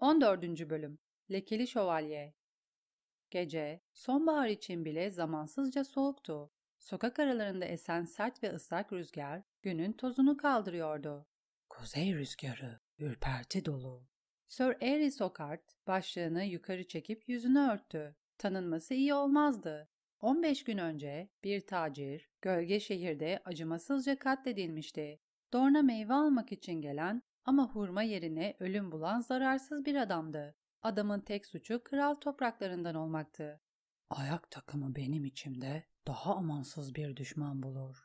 14. Bölüm Lekeli Şövalye Gece, sonbahar için bile zamansızca soğuktu. Sokak aralarında esen sert ve ıslak rüzgar günün tozunu kaldırıyordu. Kuzey rüzgarı, ürperti dolu. Sir Harry Sokart başlığını yukarı çekip yüzünü örttü. Tanınması iyi olmazdı. 15 gün önce bir tacir gölge şehirde acımasızca katledilmişti. Dorna meyve almak için gelen ama hurma yerine ölüm bulan zararsız bir adamdı. Adamın tek suçu kral topraklarından olmaktı. Ayak takımı benim içimde daha amansız bir düşman bulur.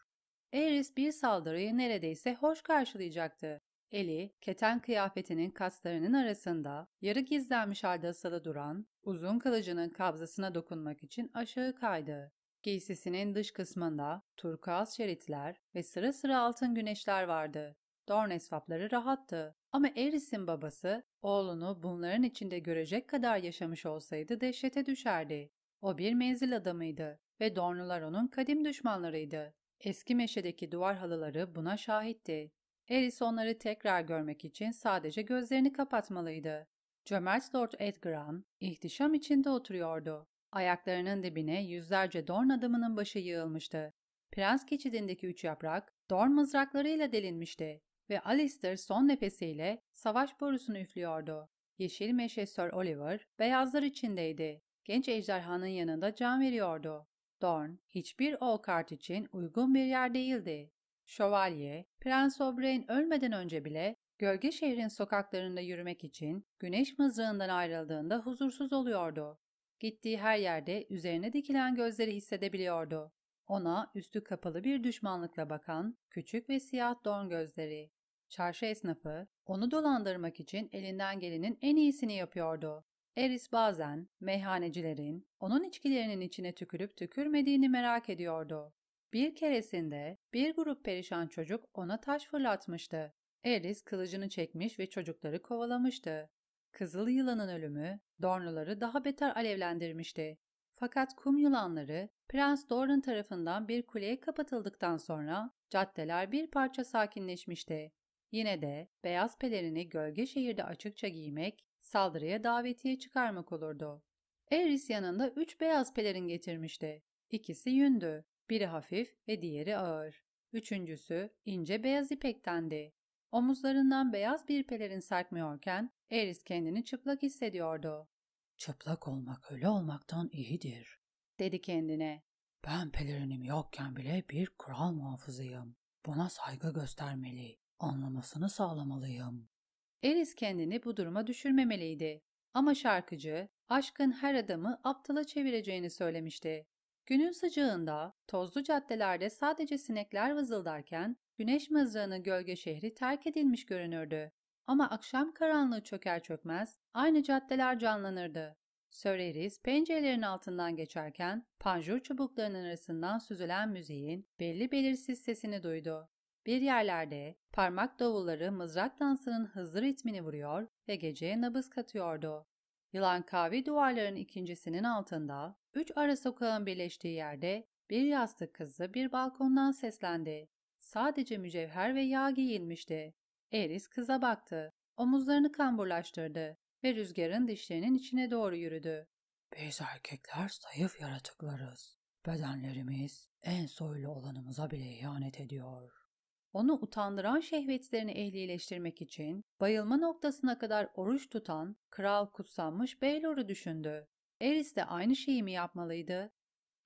Eris bir saldırıyı neredeyse hoş karşılayacaktı. Eli, keten kıyafetinin kaslarının arasında yarı gizlenmiş halde asılı duran, uzun kılıcının kabzasına dokunmak için aşağı kaydı. Giysisinin dış kısmında turkuaz şeritler ve sıra sıra altın güneşler vardı. Dorn esvapları rahattı. Ama Eris'in babası oğlunu bunların içinde görecek kadar yaşamış olsaydı dehşete düşerdi. O bir menzil adamıydı ve Dornular onun kadim düşmanlarıydı. Eski meşedeki duvar halıları buna şahitti. Eris onları tekrar görmek için sadece gözlerini kapatmalıydı. Cömert Lord Edgran ihtişam içinde oturuyordu. Ayaklarının dibine yüzlerce Dorn adamının başı yığılmıştı. Prens keçidindeki üç yaprak Dorn mızraklarıyla delinmişti ve Alistair son nefesiyle savaş borusunu üflüyordu. Yeşil meşe Sir Oliver, beyazlar içindeydi. Genç ejderhanın yanında can veriyordu. Dorn, hiçbir o kart için uygun bir yer değildi. Şövalye, Prens O'Brien ölmeden önce bile gölge şehrin sokaklarında yürümek için güneş mızrağından ayrıldığında huzursuz oluyordu. Gittiği her yerde üzerine dikilen gözleri hissedebiliyordu. Ona üstü kapalı bir düşmanlıkla bakan küçük ve siyah don gözleri. Çarşı esnafı onu dolandırmak için elinden gelenin en iyisini yapıyordu. Eris bazen meyhanecilerin onun içkilerinin içine tükürüp tükürmediğini merak ediyordu. Bir keresinde bir grup perişan çocuk ona taş fırlatmıştı. Eris kılıcını çekmiş ve çocukları kovalamıştı. Kızıl yılanın ölümü Dornluları daha beter alevlendirmişti. Fakat kum yılanları Prens Doran tarafından bir kuleye kapatıldıktan sonra caddeler bir parça sakinleşmişti. Yine de beyaz pelerini gölge şehirde açıkça giymek saldırıya davetiye çıkarmak olurdu. Eris yanında üç beyaz pelerin getirmişti. İkisi yündü. Biri hafif ve diğeri ağır. Üçüncüsü ince beyaz ipektendi. Omuzlarından beyaz bir pelerin sarkmıyorken Eris kendini çıplak hissediyordu. Çıplak olmak öyle olmaktan iyidir, dedi kendine. Ben pelerinim yokken bile bir kral muhafızıyım. Buna saygı göstermeli anlamasını sağlamalıyım. Eris kendini bu duruma düşürmemeliydi. Ama şarkıcı, aşkın her adamı aptala çevireceğini söylemişti. Günün sıcağında, tozlu caddelerde sadece sinekler vızıldarken, güneş mızrağının gölge şehri terk edilmiş görünürdü. Ama akşam karanlığı çöker çökmez, aynı caddeler canlanırdı. Sir Eris pencerelerin altından geçerken panjur çubuklarının arasından süzülen müziğin belli belirsiz sesini duydu. Bir yerlerde parmak davulları mızrak dansının hızlı ritmini vuruyor ve geceye nabız katıyordu. Yılan kahve duvarların ikincisinin altında, üç ara sokağın birleştiği yerde bir yastık kızı bir balkondan seslendi. Sadece mücevher ve yağ giyilmişti. Eris kıza baktı, omuzlarını kamburlaştırdı ve rüzgarın dişlerinin içine doğru yürüdü. Biz erkekler zayıf yaratıklarız. Bedenlerimiz en soylu olanımıza bile ihanet ediyor onu utandıran şehvetlerini ehlileştirmek için bayılma noktasına kadar oruç tutan kral kutsanmış Baylor'u düşündü. Eris de aynı şeyi mi yapmalıydı?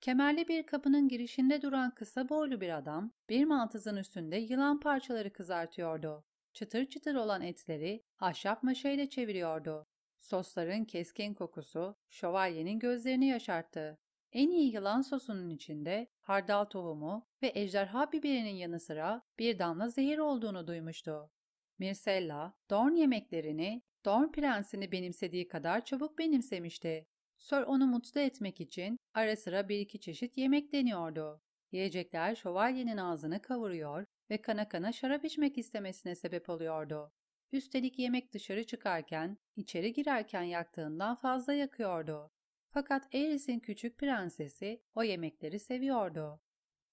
Kemerli bir kapının girişinde duran kısa boylu bir adam bir mantızın üstünde yılan parçaları kızartıyordu. Çıtır çıtır olan etleri ahşap maşayla çeviriyordu. Sosların keskin kokusu şövalyenin gözlerini yaşarttı. En iyi yılan sosunun içinde hardal tohumu ve ejderha biberinin yanı sıra bir damla zehir olduğunu duymuştu. Mirsella, Dorn yemeklerini, Dorn prensini benimsediği kadar çabuk benimsemişti. Sir onu mutlu etmek için ara sıra bir iki çeşit yemek deniyordu. Yiyecekler şövalyenin ağzını kavuruyor ve kana kana şarap içmek istemesine sebep oluyordu. Üstelik yemek dışarı çıkarken, içeri girerken yaktığından fazla yakıyordu. Fakat Iris'in küçük prensesi o yemekleri seviyordu.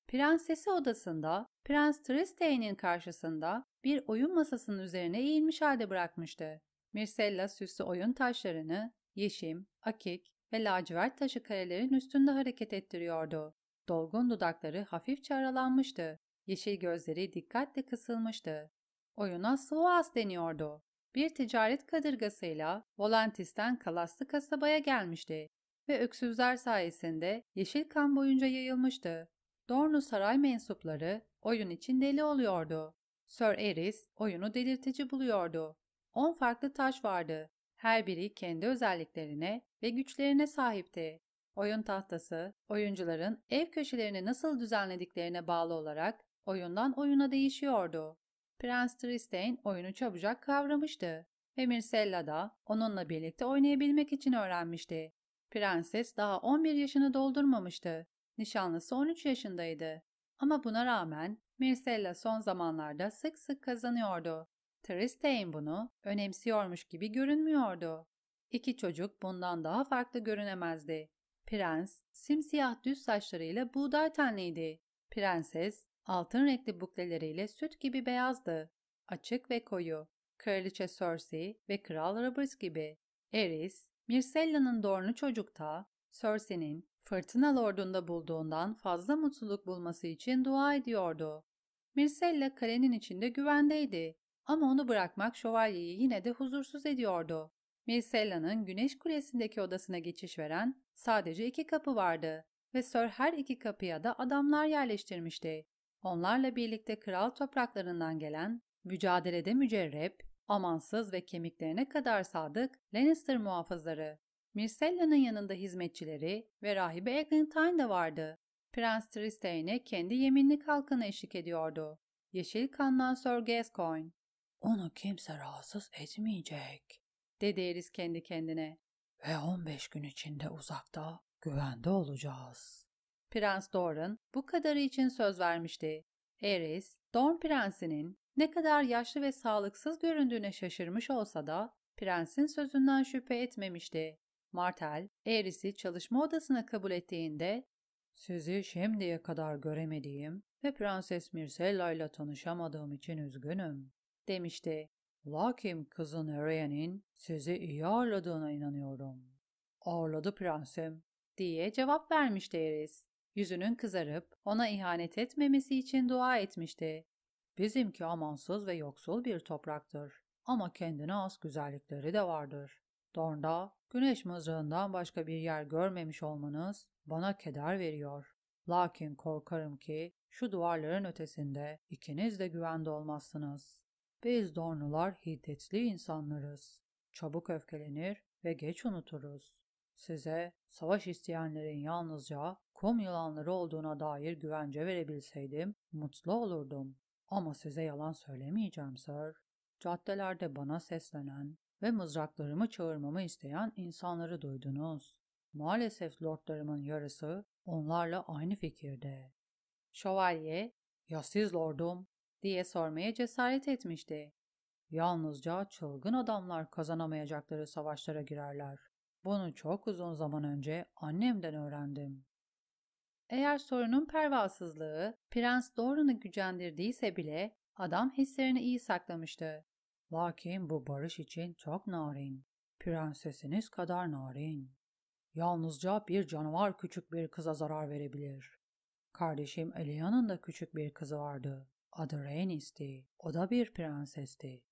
Prensesi odasında Prens Tristane'in karşısında bir oyun masasının üzerine eğilmiş halde bırakmıştı. Mircella süslü oyun taşlarını yeşim, akik ve lacivert taşı karelerin üstünde hareket ettiriyordu. Dolgun dudakları hafifçe aralanmıştı. Yeşil gözleri dikkatle kısılmıştı. Oyuna Suas deniyordu. Bir ticaret kadırgasıyla Volantis'ten Kalaslı kasabaya gelmişti ve öksüzler sayesinde yeşil kan boyunca yayılmıştı. Dornu saray mensupları oyun için deli oluyordu. Sir Eris oyunu delirtici buluyordu. On farklı taş vardı. Her biri kendi özelliklerine ve güçlerine sahipti. Oyun tahtası, oyuncuların ev köşelerini nasıl düzenlediklerine bağlı olarak oyundan oyuna değişiyordu. Prens Tristain oyunu çabucak kavramıştı ve Mircella da onunla birlikte oynayabilmek için öğrenmişti. Prenses daha 11 yaşını doldurmamıştı. Nişanlısı 13 yaşındaydı. Ama buna rağmen Mircella son zamanlarda sık sık kazanıyordu. Tristane bunu önemsiyormuş gibi görünmüyordu. İki çocuk bundan daha farklı görünemezdi. Prens, simsiyah düz saçlarıyla buğday tenliydi. Prenses, altın renkli bukleleriyle süt gibi beyazdı. Açık ve koyu. Kraliçe Cersei ve Kral Robert gibi. Eris, Myrcella'nın Dorn'u çocukta, Cersei'nin fırtına lordunda bulduğundan fazla mutluluk bulması için dua ediyordu. Myrcella kalenin içinde güvendeydi ama onu bırakmak şövalyeyi yine de huzursuz ediyordu. Myrcella'nın güneş kulesindeki odasına geçiş veren sadece iki kapı vardı ve Sir her iki kapıya da adamlar yerleştirmişti. Onlarla birlikte kral topraklarından gelen, mücadelede mücerrep, Amansız ve kemiklerine kadar sadık Lannister muhafızları, Myrcella'nın yanında hizmetçileri ve rahibe Eglantine de vardı. Prens Tristan'e kendi yeminli kalkanı eşlik ediyordu. Yeşil kandan Sir Gascoigne. Onu kimse rahatsız etmeyecek, dedi Eris kendi kendine. Ve 15 gün içinde uzakta güvende olacağız. Prens Doran bu kadarı için söz vermişti. Eris, Dorn prensinin ne kadar yaşlı ve sağlıksız göründüğüne şaşırmış olsa da prensin sözünden şüphe etmemişti. Martel, Erisi çalışma odasına kabul ettiğinde ''Sizi şimdiye kadar göremediğim ve Prenses Mirsella ile tanışamadığım için üzgünüm.'' demişti. ''Lakin kızın Arian'in sizi iyi ağırladığına inanıyorum.'' ''Ağırladı prensim.'' diye cevap vermişti Eris. Yüzünün kızarıp ona ihanet etmemesi için dua etmişti. Bizimki amansız ve yoksul bir topraktır ama kendine az güzellikleri de vardır. Dorn'da güneş mızrağından başka bir yer görmemiş olmanız bana keder veriyor. Lakin korkarım ki şu duvarların ötesinde ikiniz de güvende olmazsınız. Biz Dornular hiddetli insanlarız. Çabuk öfkelenir ve geç unuturuz. Size savaş isteyenlerin yalnızca kum yılanları olduğuna dair güvence verebilseydim mutlu olurdum. Ama size yalan söylemeyeceğim sir. Caddelerde bana seslenen ve mızraklarımı çağırmamı isteyen insanları duydunuz. Maalesef lordlarımın yarısı onlarla aynı fikirde. Şövalye, ya siz lordum diye sormaya cesaret etmişti. Yalnızca çılgın adamlar kazanamayacakları savaşlara girerler. Bunu çok uzun zaman önce annemden öğrendim. Eğer sorunun pervasızlığı Prens Doran'ı gücendirdiyse bile adam hislerini iyi saklamıştı. Lakin bu barış için çok narin. Prensesiniz kadar narin. Yalnızca bir canavar küçük bir kıza zarar verebilir. Kardeşim Elian'ın da küçük bir kızı vardı. Adı Rhaenis'ti. O da bir prensesti.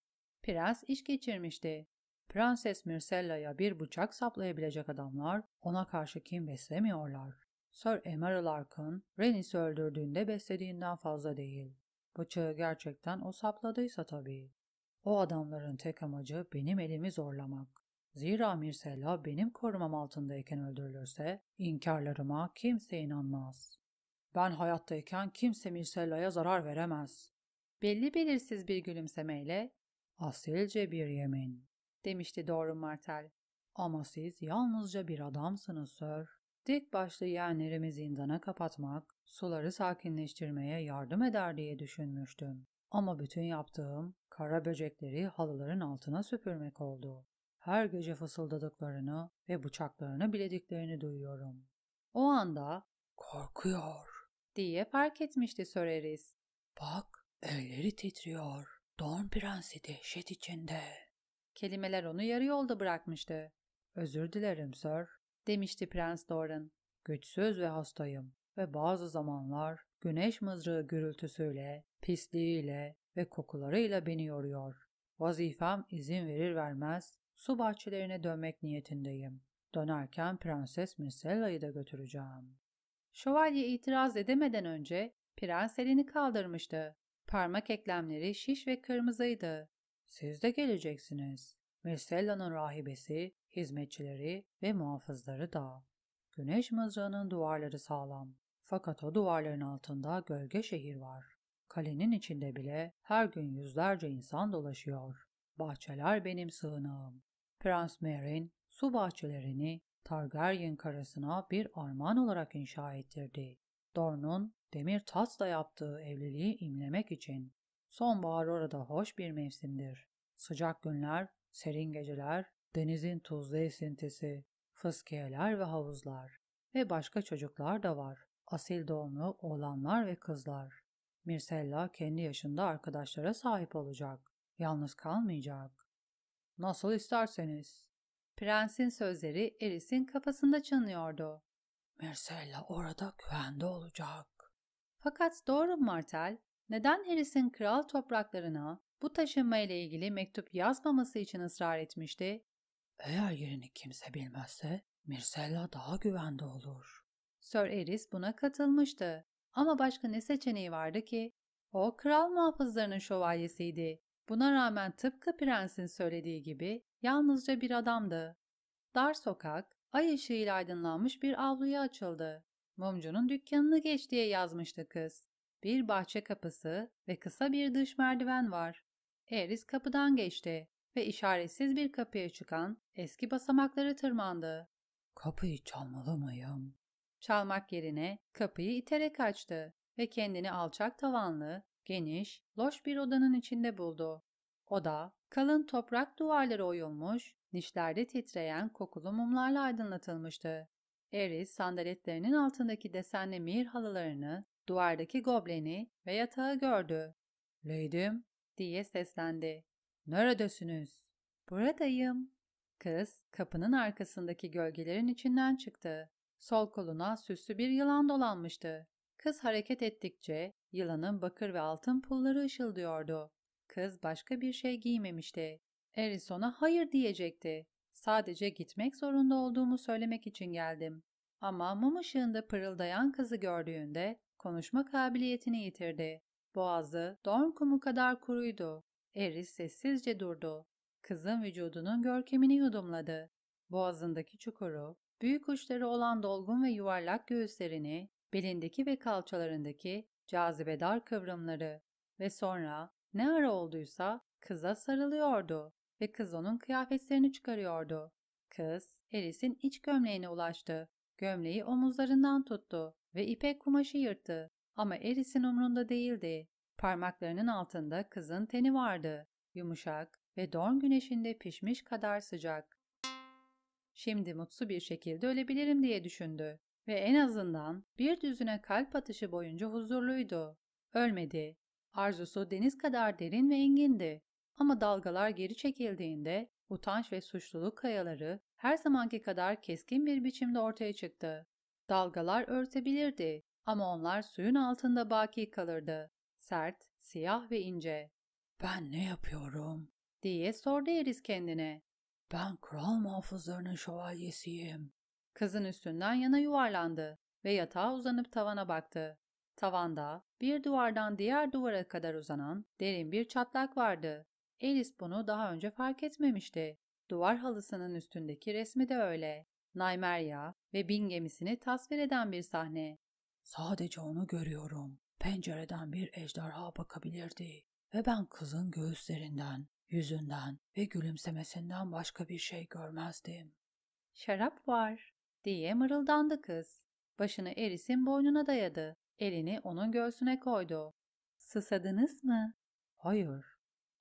Prens iş geçirmişti. Prenses Myrcella'ya bir bıçak saplayabilecek adamlar ona karşı kim beslemiyorlar. Sir Emerald Larkin, Renis'i öldürdüğünde beslediğinden fazla değil. Bıçağı gerçekten o sapladıysa tabii. O adamların tek amacı benim elimi zorlamak. Zira Mirsella benim korumam altındayken öldürülürse inkarlarıma kimse inanmaz. Ben hayattayken kimse Mirsella'ya zarar veremez. Belli belirsiz bir gülümsemeyle asilce bir yemin demişti Doğru Martel. Ama siz yalnızca bir adamsınız Sir. Dik başlı yeğenlerimi zindana kapatmak, suları sakinleştirmeye yardım eder diye düşünmüştüm. Ama bütün yaptığım kara böcekleri halıların altına süpürmek oldu. Her gece fısıldadıklarını ve bıçaklarını bilediklerini duyuyorum. O anda korkuyor diye fark etmişti Söreris. Bak elleri titriyor. Don Prensi dehşet içinde. Kelimeler onu yarı yolda bırakmıştı. Özür dilerim Sir demişti Prens Doran. Güçsüz ve hastayım ve bazı zamanlar güneş mızrağı gürültüsüyle, pisliğiyle ve kokularıyla beni yoruyor. Vazifem izin verir vermez su bahçelerine dönmek niyetindeyim. Dönerken Prenses Misella'yı da götüreceğim. Şövalye itiraz edemeden önce prens elini kaldırmıştı. Parmak eklemleri şiş ve kırmızıydı. Siz de geleceksiniz. Misella'nın rahibesi hizmetçileri ve muhafızları da. Güneş mızrağının duvarları sağlam. Fakat o duvarların altında gölge şehir var. Kalenin içinde bile her gün yüzlerce insan dolaşıyor. Bahçeler benim sığınağım. Prens Merin su bahçelerini Targaryen karısına bir armağan olarak inşa ettirdi. Dorn'un demir tasla yaptığı evliliği imlemek için. Sonbahar orada hoş bir mevsimdir. Sıcak günler, serin geceler denizin tuzlu esintisi, fıskiyeler ve havuzlar ve başka çocuklar da var. Asil doğumlu oğlanlar ve kızlar. Mirsella kendi yaşında arkadaşlara sahip olacak. Yalnız kalmayacak. Nasıl isterseniz. Prensin sözleri Eris'in kafasında çınlıyordu. Mirsella orada güvende olacak. Fakat Doğru Martel, neden Eris'in kral topraklarına bu taşınma ile ilgili mektup yazmaması için ısrar etmişti eğer yerini kimse bilmezse Mirsella daha güvende olur. Sir Eris buna katılmıştı. Ama başka ne seçeneği vardı ki? O kral muhafızlarının şövalyesiydi. Buna rağmen tıpkı prensin söylediği gibi yalnızca bir adamdı. Dar sokak, ay ışığıyla aydınlanmış bir avluya açıldı. Mumcunun dükkanını geç diye yazmıştı kız. Bir bahçe kapısı ve kısa bir dış merdiven var. Eris kapıdan geçti ve işaretsiz bir kapıya çıkan eski basamakları tırmandı. Kapıyı çalmalı mıyım? Çalmak yerine kapıyı iterek açtı ve kendini alçak tavanlı, geniş, loş bir odanın içinde buldu. Oda, kalın toprak duvarları oyulmuş, nişlerde titreyen kokulu mumlarla aydınlatılmıştı. Eris sandaletlerinin altındaki desenli mir halılarını, duvardaki gobleni ve yatağı gördü. "Leydim," diye seslendi. Neredesiniz? Buradayım. Kız kapının arkasındaki gölgelerin içinden çıktı. Sol koluna süslü bir yılan dolanmıştı. Kız hareket ettikçe yılanın bakır ve altın pulları ışıldıyordu. Kız başka bir şey giymemişti. Erison'a hayır diyecekti. Sadece gitmek zorunda olduğumu söylemek için geldim. Ama mum ışığında pırıldayan kızı gördüğünde konuşma kabiliyetini yitirdi. Boğazı don kumu kadar kuruydu. Harry sessizce durdu. Kızın vücudunun görkemini yudumladı. Boğazındaki çukuru, büyük uçları olan dolgun ve yuvarlak göğüslerini, belindeki ve kalçalarındaki cazibedar kıvrımları ve sonra ne ara olduysa kıza sarılıyordu ve kız onun kıyafetlerini çıkarıyordu. Kız, Eris'in iç gömleğine ulaştı. Gömleği omuzlarından tuttu ve ipek kumaşı yırttı. Ama Eris'in umrunda değildi. Parmaklarının altında kızın teni vardı, yumuşak ve don güneşinde pişmiş kadar sıcak. Şimdi mutlu bir şekilde ölebilirim diye düşündü ve en azından bir düzüne kalp atışı boyunca huzurluydu. Ölmedi. Arzusu deniz kadar derin ve engindi. Ama dalgalar geri çekildiğinde utanç ve suçluluk kayaları her zamanki kadar keskin bir biçimde ortaya çıktı. Dalgalar örtebilirdi ama onlar suyun altında baki kalırdı sert, siyah ve ince. Ben ne yapıyorum? diye sordu Eris kendine. Ben kral muhafızlarının şövalyesiyim. Kızın üstünden yana yuvarlandı ve yatağa uzanıp tavana baktı. Tavanda bir duvardan diğer duvara kadar uzanan derin bir çatlak vardı. Eris bunu daha önce fark etmemişti. Duvar halısının üstündeki resmi de öyle. Naymerya ve bin gemisini tasvir eden bir sahne. Sadece onu görüyorum Pencereden bir ejderha bakabilirdi ve ben kızın göğüslerinden, yüzünden ve gülümsemesinden başka bir şey görmezdim. Şarap var diye mırıldandı kız. Başını Eris'in boynuna dayadı. Elini onun göğsüne koydu. Sısadınız mı? Hayır.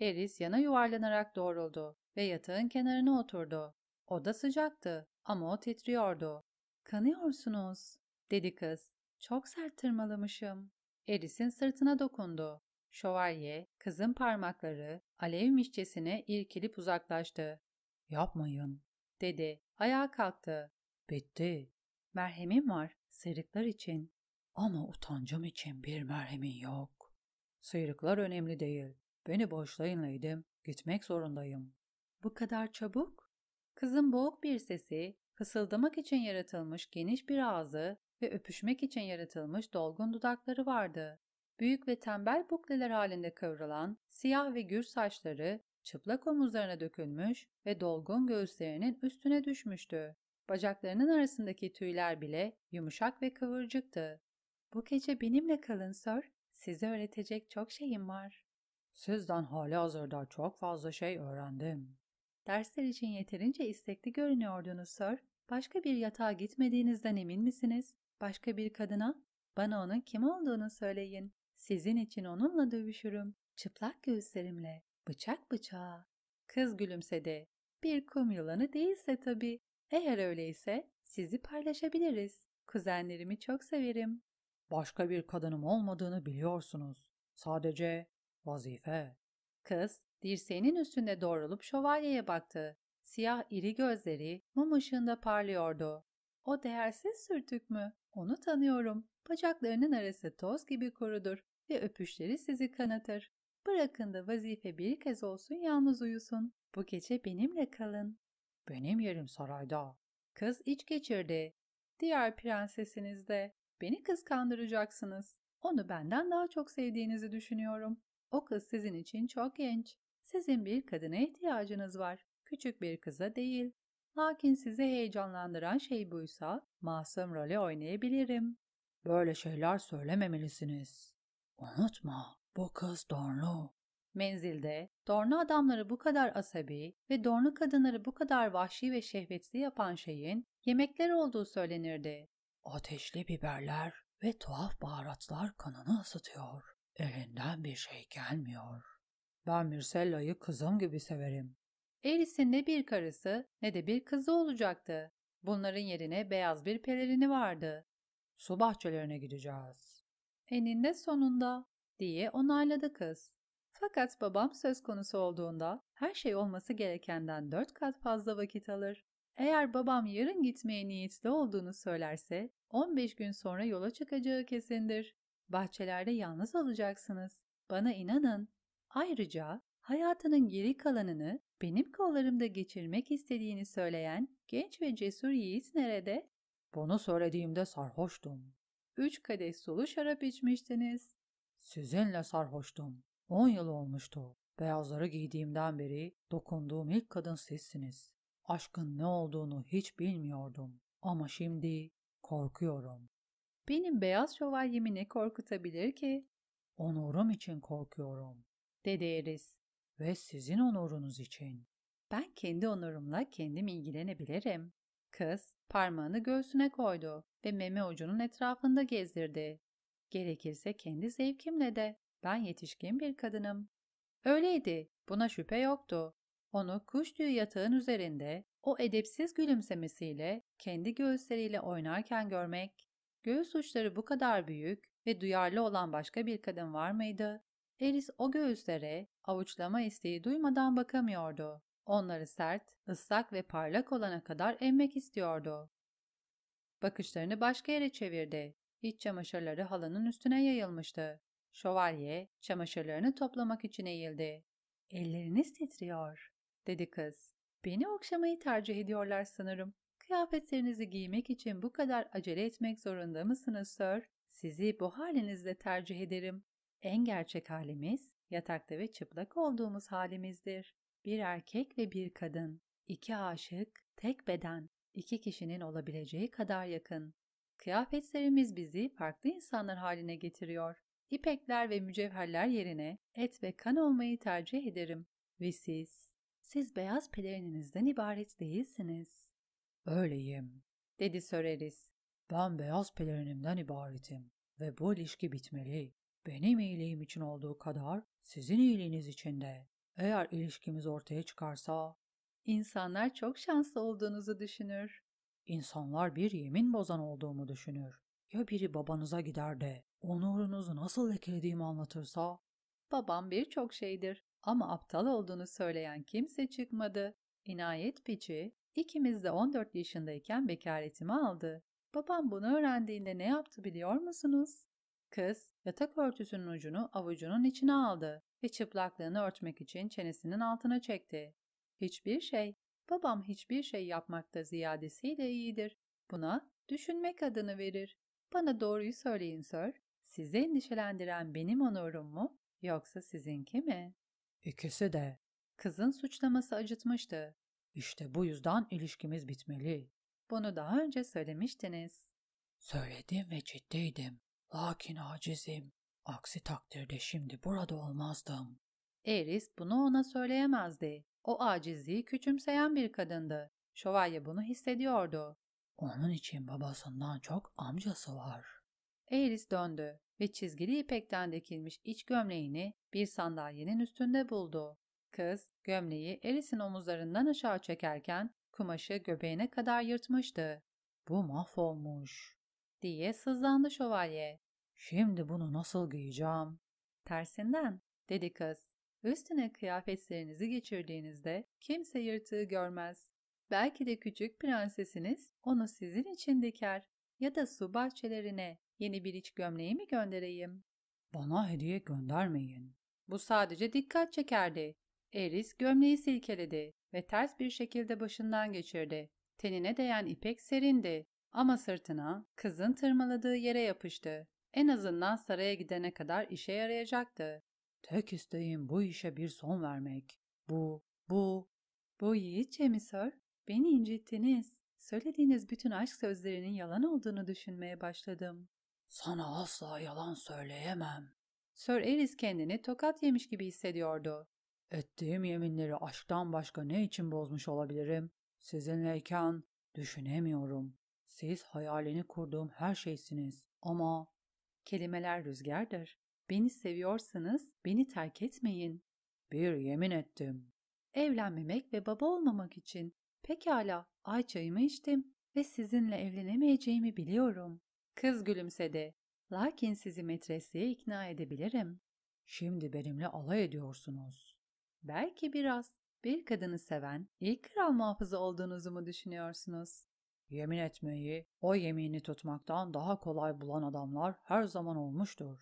Eris yana yuvarlanarak doğruldu ve yatağın kenarına oturdu. Oda sıcaktı ama o titriyordu. Kanıyorsunuz, dedi kız. Çok sert tırmalamışım. Eris'in sırtına dokundu. Şövalye, kızın parmakları alev alevmişçesine irkilip uzaklaştı. Yapmayın, dedi. Ayağa kalktı. Bitti. Merhemim var, sıyrıklar için. Ama utancım için bir merhemin yok. Sıyrıklar önemli değil. Beni boşlayın Leydim. Gitmek zorundayım. Bu kadar çabuk? Kızın boğuk bir sesi Fısıldamak için yaratılmış geniş bir ağzı ve öpüşmek için yaratılmış dolgun dudakları vardı. Büyük ve tembel bukleler halinde kıvrılan, siyah ve gür saçları çıplak omuzlarına dökülmüş ve dolgun göğüslerinin üstüne düşmüştü. Bacaklarının arasındaki tüyler bile yumuşak ve kıvırcıktı. Bu gece benimle kalın sör, size öğretecek çok şeyim var. Sizden hali hazırda çok fazla şey öğrendim. Dersler için yeterince istekli görünüyordunuz Sir. Başka bir yatağa gitmediğinizden emin misiniz? Başka bir kadına? Bana onun kim olduğunu söyleyin. Sizin için onunla dövüşürüm. Çıplak göğüslerimle. Bıçak bıçağa. Kız gülümsedi. Bir kum yılanı değilse tabii. Eğer öyleyse sizi paylaşabiliriz. Kuzenlerimi çok severim. Başka bir kadınım olmadığını biliyorsunuz. Sadece vazife. Kız Dirseğinin üstünde doğrulup şövalyeye baktı. Siyah iri gözleri mum ışığında parlıyordu. O değersiz sürtük mü? Onu tanıyorum. Bacaklarının arası toz gibi kurudur ve öpüşleri sizi kanatır. Bırakın da vazife bir kez olsun yalnız uyusun. Bu gece benimle kalın. Benim yerim sarayda. Kız iç geçirdi. Diğer prensesiniz de. Beni kıskandıracaksınız. Onu benden daha çok sevdiğinizi düşünüyorum. O kız sizin için çok genç. Sizin bir kadına ihtiyacınız var, küçük bir kıza değil. Lakin sizi heyecanlandıran şey buysa masum rolü oynayabilirim. Böyle şeyler söylememelisiniz. Unutma, bu kız Dornu. Menzilde, Dornu adamları bu kadar asabi ve Dornu kadınları bu kadar vahşi ve şehvetli yapan şeyin yemekler olduğu söylenirdi. Ateşli biberler ve tuhaf baharatlar kanını ısıtıyor. Elinden bir şey gelmiyor. Ben Mircella'yı kızım gibi severim. Eris'in ne bir karısı ne de bir kızı olacaktı. Bunların yerine beyaz bir pelerini vardı. Su bahçelerine gideceğiz. Eninde sonunda diye onayladı kız. Fakat babam söz konusu olduğunda her şey olması gerekenden dört kat fazla vakit alır. Eğer babam yarın gitmeye niyetli olduğunu söylerse 15 gün sonra yola çıkacağı kesindir. Bahçelerde yalnız olacaksınız. Bana inanın Ayrıca hayatının geri kalanını benim kollarımda geçirmek istediğini söyleyen genç ve cesur Yiğit nerede? Bunu söylediğimde sarhoştum. Üç kadeh sulu şarap içmiştiniz. Sizinle sarhoştum. On yıl olmuştu. Beyazları giydiğimden beri dokunduğum ilk kadın sizsiniz. Aşkın ne olduğunu hiç bilmiyordum. Ama şimdi korkuyorum. Benim beyaz şövalyemi ne korkutabilir ki? Onurum için korkuyorum birlikte değeriz ve sizin onurunuz için. Ben kendi onurumla kendim ilgilenebilirim. Kız parmağını göğsüne koydu ve meme ucunun etrafında gezdirdi. Gerekirse kendi zevkimle de. Ben yetişkin bir kadınım. Öyleydi. Buna şüphe yoktu. Onu kuş tüyü yatağın üzerinde o edepsiz gülümsemesiyle kendi göğüsleriyle oynarken görmek, göğüs uçları bu kadar büyük ve duyarlı olan başka bir kadın var mıydı? Alice o göğüslere avuçlama isteği duymadan bakamıyordu. Onları sert, ıslak ve parlak olana kadar emmek istiyordu. Bakışlarını başka yere çevirdi. İç çamaşırları halının üstüne yayılmıştı. Şövalye çamaşırlarını toplamak için eğildi. Elleriniz titriyor, dedi kız. Beni okşamayı tercih ediyorlar sanırım. Kıyafetlerinizi giymek için bu kadar acele etmek zorunda mısınız sir? Sizi bu halinizle tercih ederim. En gerçek halimiz yatakta ve çıplak olduğumuz halimizdir. Bir erkek ve bir kadın, iki aşık, tek beden, iki kişinin olabileceği kadar yakın. Kıyafetlerimiz bizi farklı insanlar haline getiriyor. İpekler ve mücevherler yerine et ve kan olmayı tercih ederim. Ve siz? Siz beyaz pelerininizden ibaret değilsiniz. Öyleyim, dedi Söreris. Ben beyaz pelerinimden ibaretim ve bu ilişki bitmeli. Benim iyiliğim için olduğu kadar sizin iyiliğiniz için de. Eğer ilişkimiz ortaya çıkarsa... insanlar çok şanslı olduğunuzu düşünür. İnsanlar bir yemin bozan olduğumu düşünür. Ya biri babanıza gider de onurunuzu nasıl lekelediğimi anlatırsa? Babam birçok şeydir ama aptal olduğunu söyleyen kimse çıkmadı. İnayet piçi ikimiz de 14 yaşındayken bekaretimi aldı. Babam bunu öğrendiğinde ne yaptı biliyor musunuz? Kız yatak örtüsünün ucunu avucunun içine aldı ve çıplaklığını örtmek için çenesinin altına çekti. Hiçbir şey, babam hiçbir şey yapmakta ziyadesiyle iyidir. Buna düşünmek adını verir. Bana doğruyu söyleyin sör. Sizi endişelendiren benim onurum mu yoksa sizinki mi? İkisi de. Kızın suçlaması acıtmıştı. İşte bu yüzden ilişkimiz bitmeli. Bunu daha önce söylemiştiniz. Söyledim ve ciddiydim. Lakin acizim. Aksi takdirde şimdi burada olmazdım. Eris bunu ona söyleyemezdi. O acizliği küçümseyen bir kadındı. Şövalye bunu hissediyordu. Onun için babasından çok amcası var. Eris döndü ve çizgili ipekten dikilmiş iç gömleğini bir sandalyenin üstünde buldu. Kız gömleği Eris'in omuzlarından aşağı çekerken kumaşı göbeğine kadar yırtmıştı. Bu mahvolmuş diye sızlandı şövalye. Şimdi bunu nasıl giyeceğim? Tersinden, dedi kız. Üstüne kıyafetlerinizi geçirdiğinizde kimse yırtığı görmez. Belki de küçük prensesiniz onu sizin için diker. Ya da su bahçelerine yeni bir iç gömleği mi göndereyim? Bana hediye göndermeyin. Bu sadece dikkat çekerdi. Eris gömleği silkeledi ve ters bir şekilde başından geçirdi. Tenine değen ipek serindi ama sırtına, kızın tırmaladığı yere yapıştı. En azından saraya gidene kadar işe yarayacaktı. Tek isteğim bu işe bir son vermek. Bu, bu. Bu yiğitçe mi sör? Beni incittiniz. Söylediğiniz bütün aşk sözlerinin yalan olduğunu düşünmeye başladım. Sana asla yalan söyleyemem. Sir Eris kendini tokat yemiş gibi hissediyordu. Ettiğim yeminleri aşktan başka ne için bozmuş olabilirim? Sizinleyken düşünemiyorum. Siz hayalini kurduğum her şeysiniz ama Kelimeler rüzgardır. Beni seviyorsanız beni terk etmeyin. Bir yemin ettim. Evlenmemek ve baba olmamak için pekala ay çayımı içtim ve sizinle evlenemeyeceğimi biliyorum. Kız gülümsedi. Lakin sizi metresiye ikna edebilirim. Şimdi benimle alay ediyorsunuz. Belki biraz bir kadını seven ilk kral muhafızı olduğunuzu mu düşünüyorsunuz? Yemin etmeyi, o yemini tutmaktan daha kolay bulan adamlar her zaman olmuştur,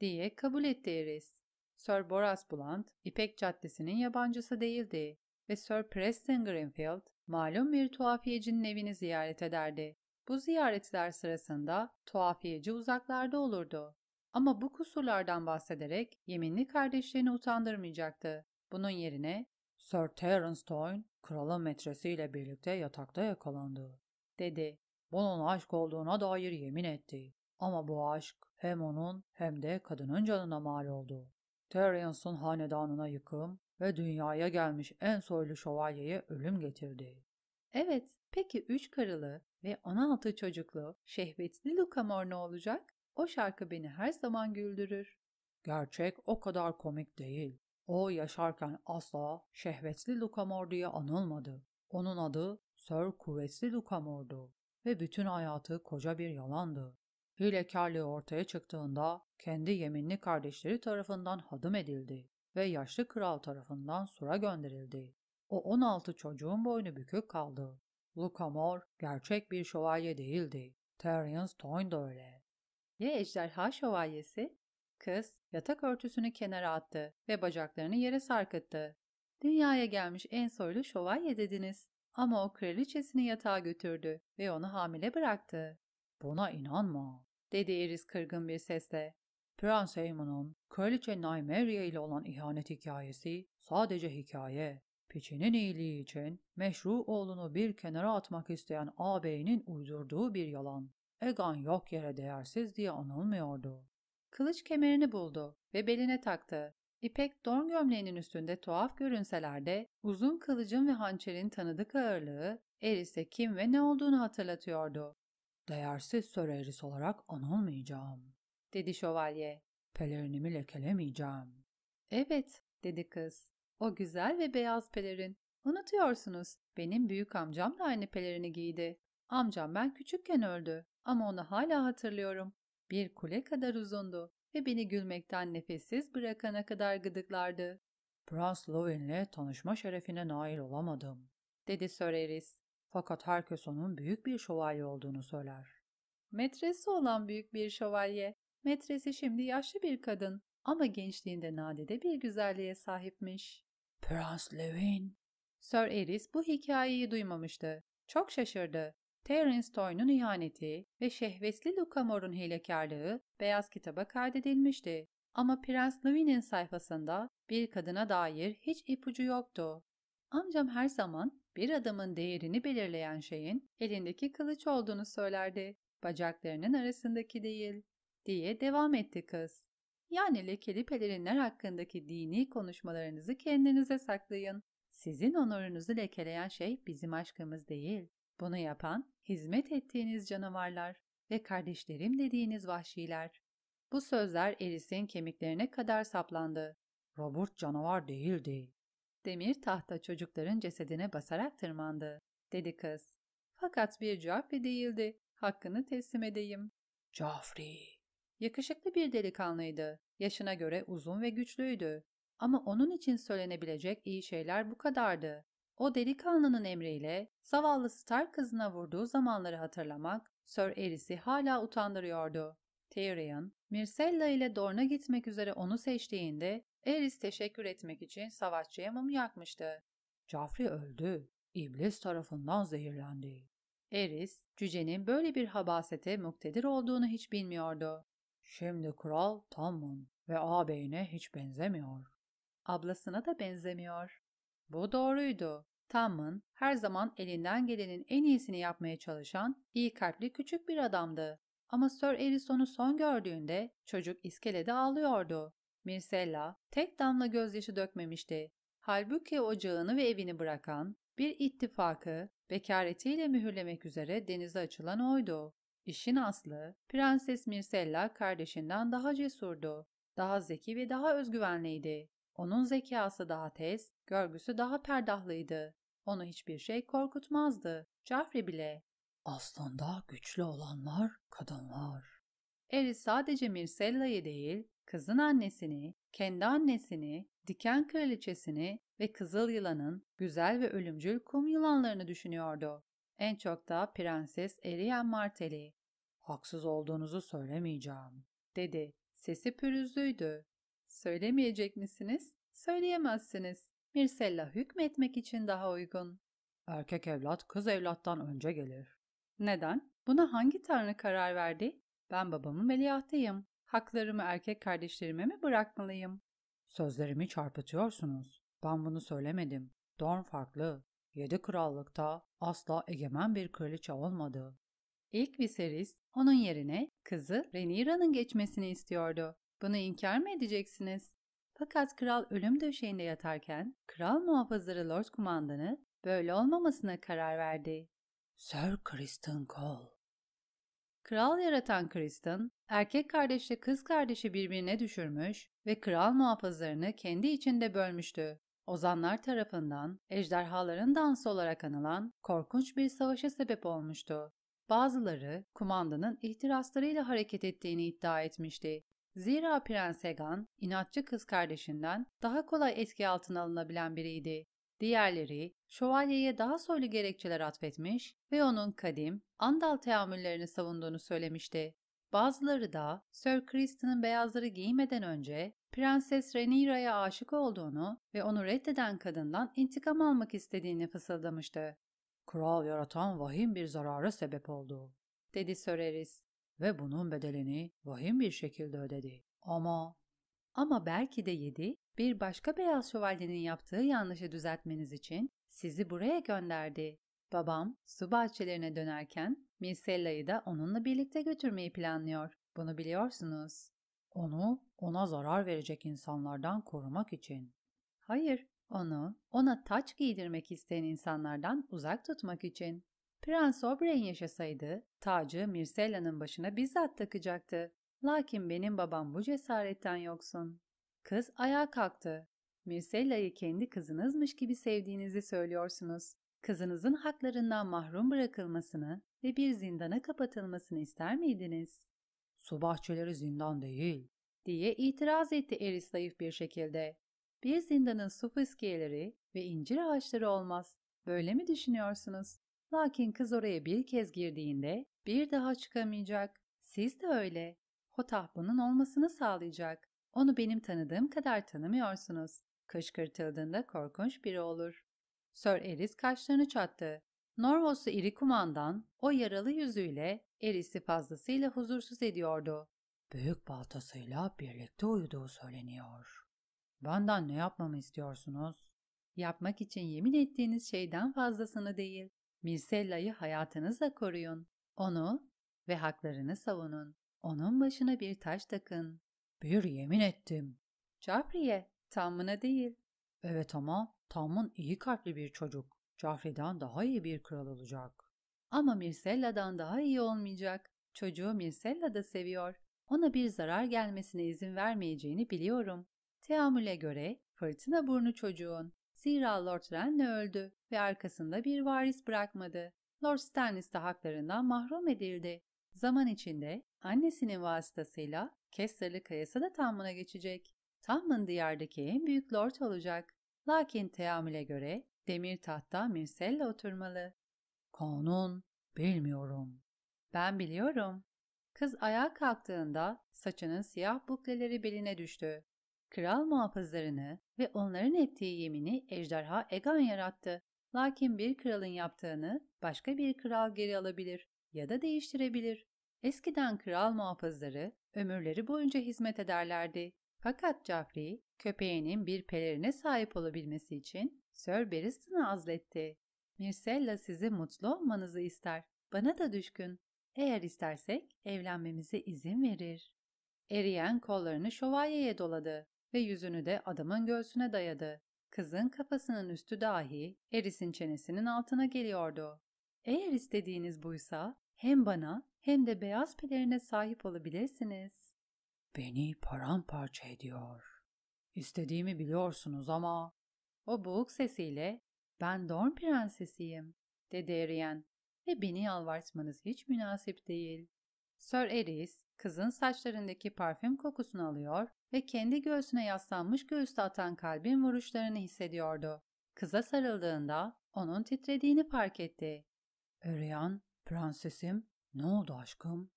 diye kabul etti Eris. Sir Boras Blunt, İpek Caddesi'nin yabancısı değildi ve Sir Preston Greenfield, malum bir tuhafiyecinin evini ziyaret ederdi. Bu ziyaretler sırasında tuhafiyeci uzaklarda olurdu. Ama bu kusurlardan bahsederek yeminli kardeşlerini utandırmayacaktı. Bunun yerine Sir Terence Toyn, kralın metresiyle birlikte yatakta yakalandı dedi. Bunun aşk olduğuna dair yemin etti. Ama bu aşk hem onun hem de kadının canına mal oldu. Terrence'ın hanedanına yıkım ve dünyaya gelmiş en soylu şövalyeye ölüm getirdi. Evet, peki üç karılı ve 16 çocuklu şehvetli Luca ne olacak? O şarkı beni her zaman güldürür. Gerçek o kadar komik değil. O yaşarken asla şehvetli Luca diye anılmadı. Onun adı Sir kuvvetli Dukamor'du ve bütün hayatı koca bir yalandı. Hilekarlığı ortaya çıktığında kendi yeminli kardeşleri tarafından hadım edildi ve yaşlı kral tarafından sura gönderildi. O 16 çocuğun boynu bükük kaldı. Lukamor gerçek bir şövalye değildi. Terence Toyn da öyle. Ye ejderha şövalyesi? Kız yatak örtüsünü kenara attı ve bacaklarını yere sarkıttı. Dünyaya gelmiş en soylu şövalye dediniz. Ama o kraliçesini yatağa götürdü ve onu hamile bıraktı. Buna inanma, dedi Iris kırgın bir sesle. Prens Eamon'un kraliçe Nymeria ile olan ihanet hikayesi sadece hikaye. Piçinin iyiliği için meşru oğlunu bir kenara atmak isteyen ağabeyinin uydurduğu bir yalan. Egan yok yere değersiz diye anılmıyordu. Kılıç kemerini buldu ve beline taktı. İpek don gömleğinin üstünde tuhaf görünselerde uzun kılıcın ve hançerin tanıdık ağırlığı Eris'e kim ve ne olduğunu hatırlatıyordu. Değersiz Sir Eris olarak anılmayacağım, dedi şövalye. Pelerinimi lekelemeyeceğim. Evet, dedi kız. O güzel ve beyaz pelerin. Unutuyorsunuz, benim büyük amcam da aynı pelerini giydi. Amcam ben küçükken öldü ama onu hala hatırlıyorum. Bir kule kadar uzundu ve beni gülmekten nefessiz bırakana kadar gıdıklardı. Prens Lovin'le tanışma şerefine nail olamadım, dedi Sir Eris. Fakat herkes onun büyük bir şövalye olduğunu söyler. Metresi olan büyük bir şövalye. Metresi şimdi yaşlı bir kadın ama gençliğinde nadide bir güzelliğe sahipmiş. Prens Lewin. Sir Eris bu hikayeyi duymamıştı. Çok şaşırdı. Terence Toy'un ihaneti ve şehvetli Lucamore'un hilekarlığı Beyaz kitaba kaydedilmişti. Ama Prens Louis'nin sayfasında bir kadına dair hiç ipucu yoktu. Amcam her zaman bir adamın değerini belirleyen şeyin elindeki kılıç olduğunu söylerdi, bacaklarının arasındaki değil, diye devam etti kız. Yani lekeli pelerinler hakkındaki dini konuşmalarınızı kendinize saklayın. Sizin onurunuzu lekeleyen şey bizim aşkımız değil. Bunu yapan hizmet ettiğiniz canavarlar ve kardeşlerim dediğiniz vahşiler. Bu sözler Eris'in kemiklerine kadar saplandı. Robert canavar değildi. Demir tahta çocukların cesedine basarak tırmandı, dedi kız. Fakat bir Joffrey değildi. Hakkını teslim edeyim. Joffrey. Yakışıklı bir delikanlıydı. Yaşına göre uzun ve güçlüydü. Ama onun için söylenebilecek iyi şeyler bu kadardı. O delikanlının emriyle zavallı Stark kızına vurduğu zamanları hatırlamak Sir Eris'i hala utandırıyordu. Tyrion, Myrcella ile Dorne'a gitmek üzere onu seçtiğinde Eris teşekkür etmek için savaşçıya mum yakmıştı. Joffrey öldü. İblis tarafından zehirlendi. Eris, cücenin böyle bir habasete muktedir olduğunu hiç bilmiyordu. Şimdi kral Tommen ve ağabeyine hiç benzemiyor. Ablasına da benzemiyor. Bu doğruydu. Tamman her zaman elinden gelenin en iyisini yapmaya çalışan iyi kalpli küçük bir adamdı. Ama Sir Erison'u son gördüğünde çocuk iskelede ağlıyordu. Mirsella tek damla gözyaşı dökmemişti. Halbuki ocağını ve evini bırakan, bir ittifakı bekaretiyle mühürlemek üzere denize açılan oydu. İşin aslı, Prenses Mirsella kardeşinden daha cesurdu, daha zeki ve daha özgüvenliydi. Onun zekası daha tez, görgüsü daha perdahlıydı. Onu hiçbir şey korkutmazdı. Joffrey bile. Aslında güçlü olanlar kadınlar. Eri sadece Mircella'yı değil, kızın annesini, kendi annesini, diken kraliçesini ve kızıl yılanın güzel ve ölümcül kum yılanlarını düşünüyordu. En çok da Prenses Erien Martelli. Haksız olduğunuzu söylemeyeceğim, dedi. Sesi pürüzlüydü. Söylemeyecek misiniz? Söyleyemezsiniz. Mirsella hükmetmek için daha uygun. Erkek evlat kız evlattan önce gelir. Neden? Buna hangi tanrı karar verdi? Ben babamın veliahtıyım. Haklarımı erkek kardeşlerime mi bırakmalıyım? Sözlerimi çarpıtıyorsunuz. Ben bunu söylemedim. Dorn farklı. Yedi krallıkta asla egemen bir kraliçe olmadı. İlk Viserys onun yerine kızı Rhaenyra'nın geçmesini istiyordu. Bunu inkar mı edeceksiniz? Fakat kral ölüm döşeğinde yatarken kral muhafızları Lord Kumandan'ı böyle olmamasına karar verdi. Sir Kristen Cole Kral yaratan Kristen, erkek kardeşle kız kardeşi birbirine düşürmüş ve kral muhafızlarını kendi içinde bölmüştü. Ozanlar tarafından ejderhaların dansı olarak anılan korkunç bir savaşa sebep olmuştu. Bazıları kumandanın ihtiraslarıyla hareket ettiğini iddia etmişti Zira Prens Egan, inatçı kız kardeşinden daha kolay etki altına alınabilen biriydi. Diğerleri, şövalyeye daha soylu gerekçeler atfetmiş ve onun kadim, andal teamüllerini savunduğunu söylemişti. Bazıları da Sir Kristen'ın beyazları giymeden önce Prenses Rhaenyra'ya aşık olduğunu ve onu reddeden kadından intikam almak istediğini fısıldamıştı. Kral yaratan vahim bir zarara sebep oldu, dedi Sir Eris ve bunun bedelini vahim bir şekilde ödedi. Ama ama belki de yedi, bir başka beyaz şövalyenin yaptığı yanlışı düzeltmeniz için sizi buraya gönderdi. Babam su bahçelerine dönerken Mircella'yı da onunla birlikte götürmeyi planlıyor. Bunu biliyorsunuz. Onu ona zarar verecek insanlardan korumak için. Hayır, onu ona taç giydirmek isteyen insanlardan uzak tutmak için. Prens O'Brien yaşasaydı, tacı Mircella'nın başına bizzat takacaktı. Lakin benim babam bu cesaretten yoksun. Kız ayağa kalktı. Mircella'yı kendi kızınızmış gibi sevdiğinizi söylüyorsunuz. Kızınızın haklarından mahrum bırakılmasını ve bir zindana kapatılmasını ister miydiniz? Su bahçeleri zindan değil, diye itiraz etti Eris zayıf bir şekilde. Bir zindanın su fıskiyeleri ve incir ağaçları olmaz. Böyle mi düşünüyorsunuz? Lakin kız oraya bir kez girdiğinde bir daha çıkamayacak. Siz de öyle. Hotah bunun olmasını sağlayacak. Onu benim tanıdığım kadar tanımıyorsunuz. Kışkırtıldığında korkunç biri olur. Sir Eris kaşlarını çattı. Norvos'u iri kumandan, o yaralı yüzüyle Eris'i fazlasıyla huzursuz ediyordu. Büyük baltasıyla birlikte uyuduğu söyleniyor. Benden ne yapmamı istiyorsunuz? Yapmak için yemin ettiğiniz şeyden fazlasını değil. Mircella'yı hayatınızla koruyun. Onu ve haklarını savunun. Onun başına bir taş takın. Bir yemin ettim. Caffrey'e, Tam'ına değil. Evet ama Tam'ın iyi kalpli bir çocuk. Caffrey'den daha iyi bir kral olacak. Ama Mircella'dan daha iyi olmayacak. Çocuğu Mircella da seviyor. Ona bir zarar gelmesine izin vermeyeceğini biliyorum. Teamüle göre fırtına burnu çocuğun Zira Lord Renly öldü ve arkasında bir varis bırakmadı. Lord Stannis de haklarından mahrum edildi. Zaman içinde annesinin vasıtasıyla Kester'lı kayası da Tamman'a geçecek. Tamman diyardaki en büyük lord olacak. Lakin teamüle göre demir tahta Mirsel'le oturmalı. Kanun, bilmiyorum. Ben biliyorum. Kız ayağa kalktığında saçının siyah bukleleri beline düştü kral muhafızlarını ve onların ettiği yemini ejderha Egan yarattı. Lakin bir kralın yaptığını başka bir kral geri alabilir ya da değiştirebilir. Eskiden kral muhafızları ömürleri boyunca hizmet ederlerdi. Fakat Cafri, köpeğinin bir pelerine sahip olabilmesi için Sir Barriston'ı azletti. Mircella sizi mutlu olmanızı ister. Bana da düşkün. Eğer istersek evlenmemize izin verir. Eriyen kollarını şövalyeye doladı ve yüzünü de adamın göğsüne dayadı. Kızın kafasının üstü dahi Eris'in çenesinin altına geliyordu. Eğer istediğiniz buysa hem bana hem de beyaz pelerine sahip olabilirsiniz. Beni paramparça ediyor. İstediğimi biliyorsunuz ama... O boğuk sesiyle ben Dorn prensesiyim dedi Erien ve beni yalvartmanız hiç münasip değil. Sir Eris kızın saçlarındaki parfüm kokusunu alıyor ve kendi göğsüne yaslanmış göğüste atan kalbin vuruşlarını hissediyordu. Kıza sarıldığında onun titrediğini fark etti. Öryan, prensesim, ne oldu aşkım?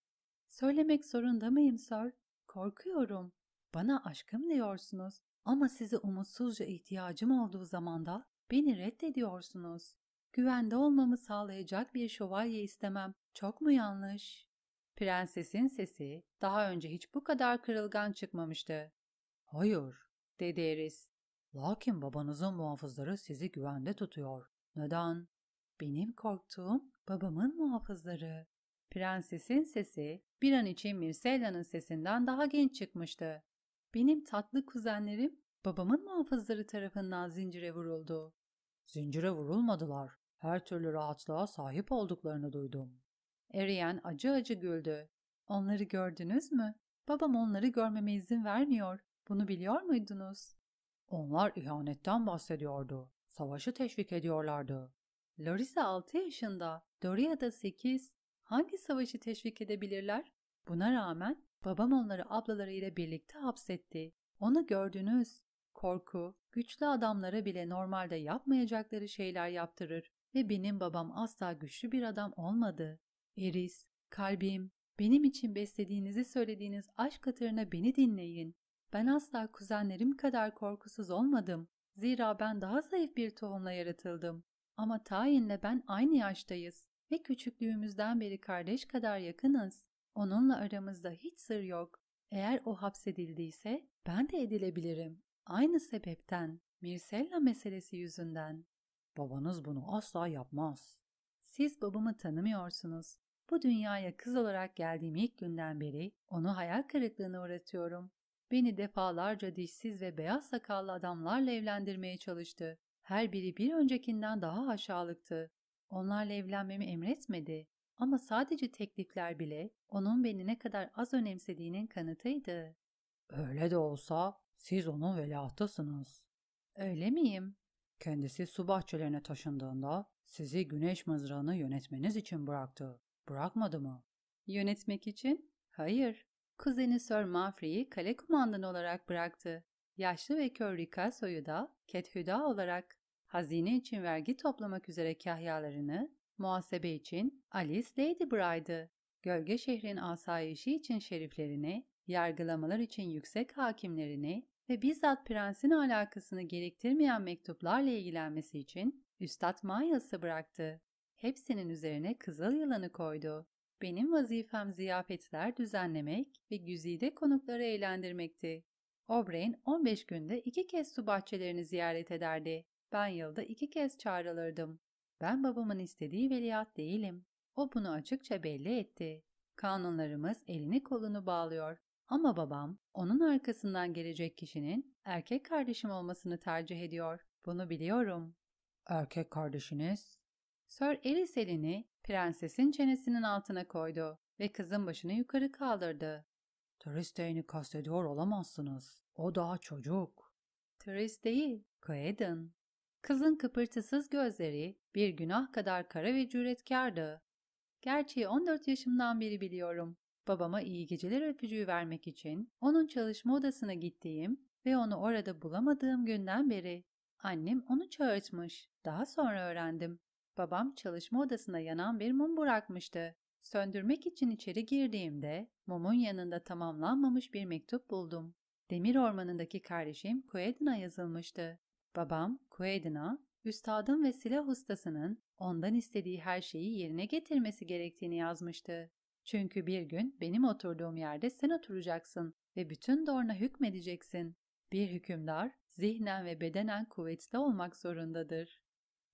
Söylemek zorunda mıyım sir? Korkuyorum. Bana aşkım diyorsunuz ama size umutsuzca ihtiyacım olduğu zamanda beni reddediyorsunuz. Güvende olmamı sağlayacak bir şövalye istemem. Çok mu yanlış? Prensesin sesi daha önce hiç bu kadar kırılgan çıkmamıştı. Hayır, dedi Eris. Lakin babanızın muhafızları sizi güvende tutuyor. Neden? Benim korktuğum babamın muhafızları. Prensesin sesi bir an için Mircella'nın sesinden daha genç çıkmıştı. Benim tatlı kuzenlerim babamın muhafızları tarafından zincire vuruldu. Zincire vurulmadılar. Her türlü rahatlığa sahip olduklarını duydum. Eriyen acı acı güldü. Onları gördünüz mü? Babam onları görmeme izin vermiyor. Bunu biliyor muydunuz? Onlar ihanetten bahsediyordu. Savaşı teşvik ediyorlardı. Larissa 6 yaşında, Doria da 8. Hangi savaşı teşvik edebilirler? Buna rağmen babam onları ablalarıyla birlikte hapsetti. Onu gördünüz. Korku, güçlü adamlara bile normalde yapmayacakları şeyler yaptırır ve benim babam asla güçlü bir adam olmadı. Iris, kalbim, benim için beslediğinizi söylediğiniz aşk hatırına beni dinleyin. Ben asla kuzenlerim kadar korkusuz olmadım. Zira ben daha zayıf bir tohumla yaratıldım. Ama Tayin'le ben aynı yaştayız ve küçüklüğümüzden beri kardeş kadar yakınız. Onunla aramızda hiç sır yok. Eğer o hapsedildiyse ben de edilebilirim. Aynı sebepten, Mirsella meselesi yüzünden. Babanız bunu asla yapmaz. Siz babamı tanımıyorsunuz. Bu dünyaya kız olarak geldiğim ilk günden beri onu hayal kırıklığına uğratıyorum. Beni defalarca dişsiz ve beyaz sakallı adamlarla evlendirmeye çalıştı. Her biri bir öncekinden daha aşağılıktı. Onlarla evlenmemi emretmedi ama sadece teklifler bile onun beni ne kadar az önemsediğinin kanıtıydı. Öyle de olsa siz onun veliahtısınız. Öyle miyim? Kendisi su bahçelerine taşındığında sizi güneş mızrağını yönetmeniz için bıraktı. Bırakmadı mı? Yönetmek için? Hayır. Kuzeni Sir Mafri'yi kale kumandanı olarak bıraktı. Yaşlı ve kör Ricasso'yu da Kethüda olarak hazine için vergi toplamak üzere kahyalarını, muhasebe için Alice Lady Ladybride'ı, gölge şehrin asayişi için şeriflerini, yargılamalar için yüksek hakimlerini ve bizzat prensin alakasını gerektirmeyen mektuplarla ilgilenmesi için Üstad Mayas'ı bıraktı. Hepsinin üzerine kızıl yılanı koydu. Benim vazifem ziyafetler düzenlemek ve güzide konukları eğlendirmekti. O'Brien 15 günde iki kez su bahçelerini ziyaret ederdi. Ben yılda iki kez çağrılırdım. Ben babamın istediği veliaht değilim. O bunu açıkça belli etti. Kanunlarımız elini kolunu bağlıyor. Ama babam onun arkasından gelecek kişinin erkek kardeşim olmasını tercih ediyor. Bunu biliyorum. Erkek kardeşiniz Sir Elis elini prensesin çenesinin altına koydu ve kızın başını yukarı kaldırdı. Tristane'i kastediyor olamazsınız. O daha çocuk. Trist değil, Kaedin. Kızın kıpırtısız gözleri bir günah kadar kara ve cüretkardı. Gerçeği 14 yaşımdan beri biliyorum. Babama iyi geceler öpücüğü vermek için onun çalışma odasına gittiğim ve onu orada bulamadığım günden beri annem onu çağırtmış. Daha sonra öğrendim. Babam çalışma odasına yanan bir mum bırakmıştı. Söndürmek için içeri girdiğimde mumun yanında tamamlanmamış bir mektup buldum. Demir Ormanı'ndaki kardeşim Kuedin'a yazılmıştı. Babam Kuedin'a, üstadın ve silah ustasının ondan istediği her şeyi yerine getirmesi gerektiğini yazmıştı. Çünkü bir gün benim oturduğum yerde sen oturacaksın ve bütün Dorn'a hükmedeceksin. Bir hükümdar zihnen ve bedenen kuvvetli olmak zorundadır.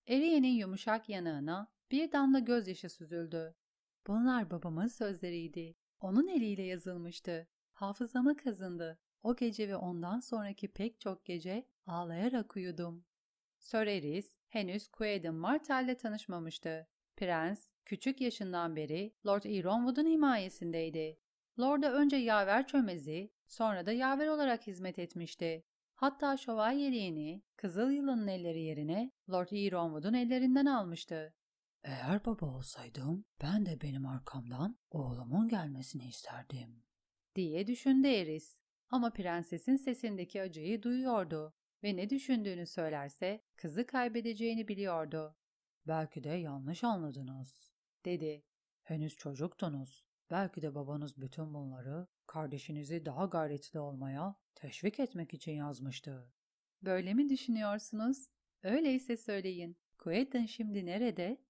Eriye'nin yumuşak yanağına bir damla gözyaşı süzüldü. Bunlar babamın sözleriydi. Onun eliyle yazılmıştı. Hafızama kazındı. O gece ve ondan sonraki pek çok gece ağlayarak uyudum. Sir Eris henüz Quaden Martell'le tanışmamıştı. Prens, küçük yaşından beri Lord Ironwood'un himayesindeydi. Lord'a önce yaver çömezi, sonra da yaver olarak hizmet etmişti. Hatta şövalyeliğini Kızıl Yılan'ın elleri yerine Lord Ironwood'un ellerinden almıştı. Eğer baba olsaydım ben de benim arkamdan oğlumun gelmesini isterdim diye düşündü Eris. Ama prensesin sesindeki acıyı duyuyordu ve ne düşündüğünü söylerse kızı kaybedeceğini biliyordu. Belki de yanlış anladınız dedi. Henüz çocuktunuz. Belki de babanız bütün bunları kardeşinizi daha gayretli olmaya teşvik etmek için yazmıştı. Böyle mi düşünüyorsunuz? Öyleyse söyleyin. Kuetin şimdi nerede?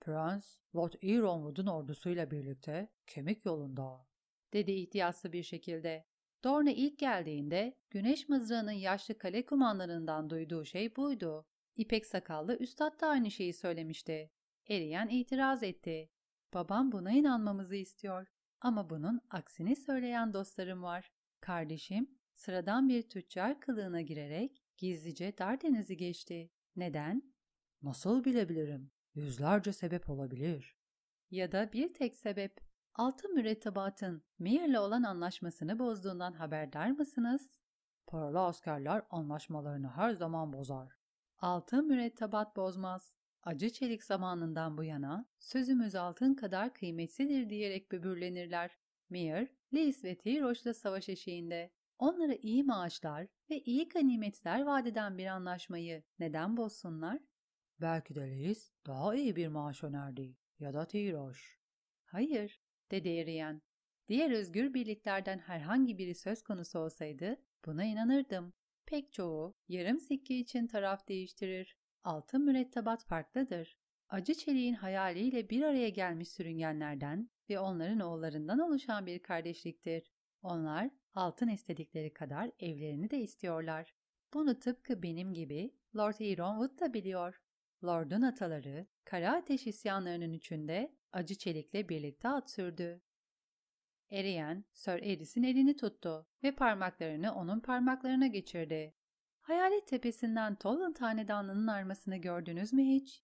Prens, Lord Ironwood'un ordusuyla birlikte kemik yolunda, dedi ihtiyaslı bir şekilde. Dorne ilk geldiğinde güneş mızrağının yaşlı kale kumandanından duyduğu şey buydu. İpek sakallı üstad da aynı şeyi söylemişti. Eriyen itiraz etti. Babam buna inanmamızı istiyor. Ama bunun aksini söyleyen dostlarım var. Kardeşim, sıradan bir tüccar kılığına girerek gizlice Dardeniz'i geçti. Neden? Nasıl bilebilirim? Yüzlerce sebep olabilir. Ya da bir tek sebep. Altın mürettebatın Meir'le olan anlaşmasını bozduğundan haberdar mısınız? Paralı askerler anlaşmalarını her zaman bozar. Altın mürettebat bozmaz acı çelik zamanından bu yana sözümüz altın kadar kıymetlidir diyerek böbürlenirler. Meir, Leis ve Tiroş'la savaş eşiğinde. Onlara iyi maaşlar ve iyi ganimetler vadeden bir anlaşmayı neden bozsunlar? Belki de Leis daha iyi bir maaş önerdi ya da Tiroş. Hayır, dedi Eriyen. Diğer özgür birliklerden herhangi biri söz konusu olsaydı buna inanırdım. Pek çoğu yarım sikke için taraf değiştirir altın mürettebat farklıdır. Acı çeliğin hayaliyle bir araya gelmiş sürüngenlerden ve onların oğullarından oluşan bir kardeşliktir. Onlar altın istedikleri kadar evlerini de istiyorlar. Bunu tıpkı benim gibi Lord Ironwood da biliyor. Lord'un ataları Kara Ateş isyanlarının üçünde acı çelikle birlikte at sürdü. Eriyen, Sir Eris'in elini tuttu ve parmaklarını onun parmaklarına geçirdi. Hayalet tepesinden Toland hanedanının armasını gördünüz mü hiç?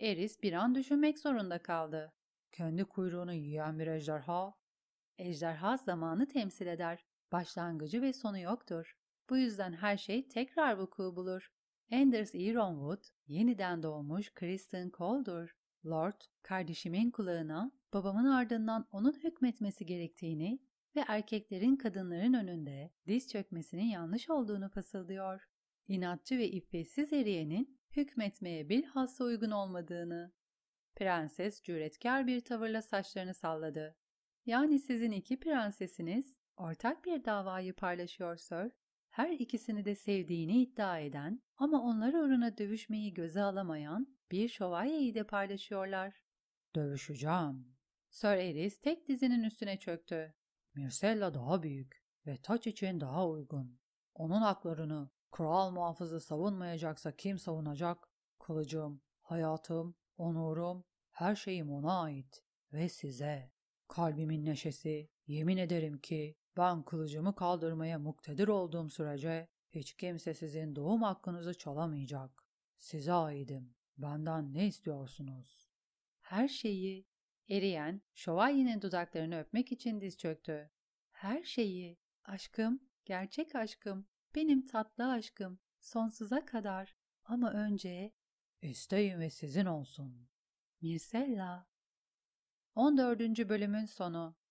Eris bir an düşünmek zorunda kaldı. Kendi kuyruğunu yiyen bir ejderha. Ejderha zamanı temsil eder. Başlangıcı ve sonu yoktur. Bu yüzden her şey tekrar vuku bulur. Anders Ironwood, e. yeniden doğmuş Kristen Cole'dur. Lord, kardeşimin kulağına babamın ardından onun hükmetmesi gerektiğini ve erkeklerin kadınların önünde diz çökmesinin yanlış olduğunu fısıldıyor inatçı ve iffetsiz eriyenin hükmetmeye bilhassa uygun olmadığını. Prenses cüretkar bir tavırla saçlarını salladı. Yani sizin iki prensesiniz ortak bir davayı paylaşıyor Sir. Her ikisini de sevdiğini iddia eden ama onlar uğruna dövüşmeyi göze alamayan bir şövalyeyi de paylaşıyorlar. Dövüşeceğim. Sir Eris tek dizinin üstüne çöktü. Mirsella daha büyük ve taç için daha uygun. Onun haklarını Kral muhafızı savunmayacaksa kim savunacak? Kılıcım, hayatım, onurum, her şeyim ona ait ve size. Kalbimin neşesi, yemin ederim ki ben kılıcımı kaldırmaya muktedir olduğum sürece hiç kimse sizin doğum hakkınızı çalamayacak. Size aidim. Benden ne istiyorsunuz? Her şeyi. Eriyen, şövalyenin dudaklarını öpmek için diz çöktü. Her şeyi. Aşkım, gerçek aşkım, benim tatlı aşkım sonsuza kadar ama önce isteyin ve sizin olsun. Mirsella 14. bölümün sonu